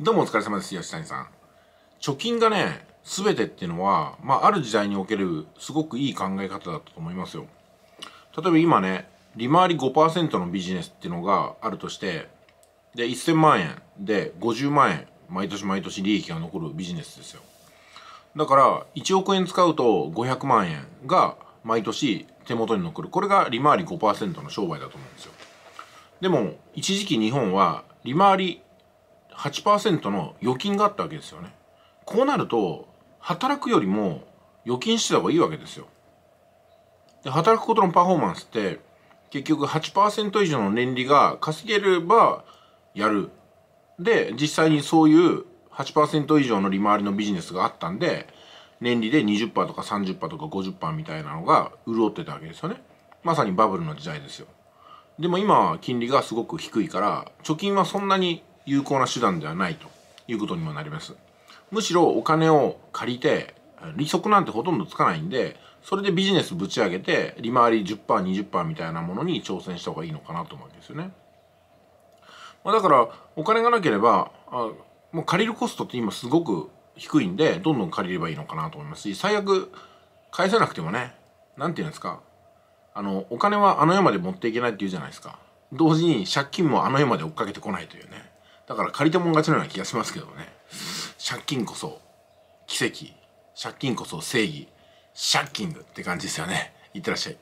どうもお疲れ様です、吉谷さん。貯金がね、すべてっていうのは、まあ、ある時代におけるすごくいい考え方だったと思いますよ。例えば今ね、利回り5%のビジネスっていうのがあるとして、で、1000万円で50万円、毎年毎年利益が残るビジネスですよ。だから、1億円使うと500万円が毎年手元に残る。これが利回り5%の商売だと思うんですよ。でも、一時期日本は利回り8%の預金があったわけですよね。こうなると、働くよりも預金してた方がいいわけですよ。で、働くことのパフォーマンスって、結局8%以上の年利が稼げればやる。で、実際にそういう8%以上の利回りのビジネスがあったんで、年利で20%とか30%とか50%みたいなのが潤ってたわけですよね。まさにバブルの時代ですよ。でも今は金利がすごく低いから、貯金はそんなに有効な手段ではないということにもなります。むしろお金を借りて、利息なんてほとんどつかないんで、それでビジネスぶち上げて、利回り10%、20%みたいなものに挑戦した方がいいのかなと思うんですよね。まあ、だから、お金がなければ、あもう借りるコストって今すごく低いんで、どんどん借りればいいのかなと思いますし、最悪、返せなくてもね、なんて言うんですか、あの、お金はあの世まで持っていけないって言うじゃないですか。同時に借金もあの世まで追っかけてこないというね。だから借りたもん勝ちのような気がしますけどね借金こそ奇跡借金こそ正義借金って感じですよねいってらっしゃい